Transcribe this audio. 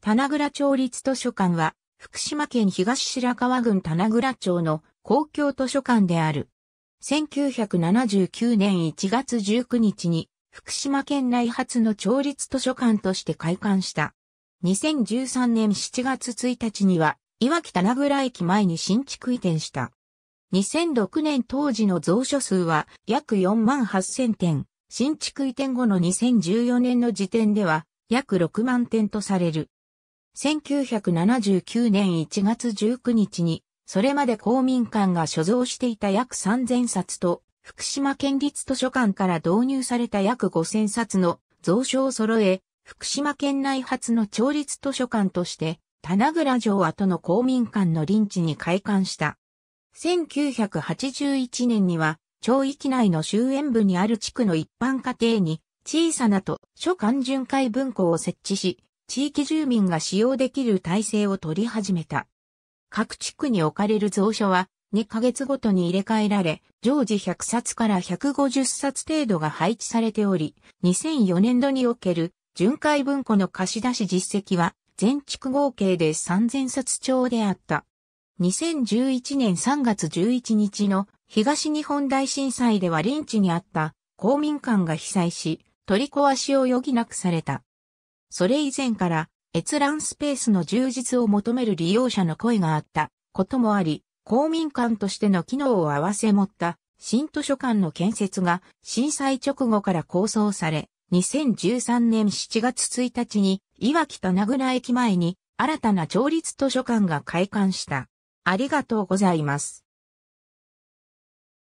棚倉町立図書館は、福島県東白川郡棚倉町の公共図書館である。1979年1月19日に、福島県内初の町立図書館として開館した。2013年7月1日には、いわき棚倉駅前に新築移転した。2006年当時の蔵書数は約4万8000点。新築移転後の2014年の時点では約6万点とされる。1979年1月19日に、それまで公民館が所蔵していた約3000冊と、福島県立図書館から導入された約5000冊の蔵書を揃え、福島県内初の町立図書館として、棚倉城跡の公民館の臨地に開館した。1981年には、町域内の周縁部にある地区の一般家庭に、小さなと書館巡回文庫を設置し、地域住民が使用できる体制を取り始めた。各地区に置かれる蔵書は2ヶ月ごとに入れ替えられ、常時100冊から150冊程度が配置されており、2004年度における巡回文庫の貸し出し実績は全地区合計で3000冊超であった。2011年3月11日の東日本大震災では臨地にあった公民館が被災し、取り壊しを余儀なくされた。それ以前から閲覧スペースの充実を求める利用者の声があったこともあり、公民館としての機能を併せ持った新図書館の建設が震災直後から構想され、2013年7月1日に岩北名倉駅前に新たな町立図書館が開館した。ありがとうございます。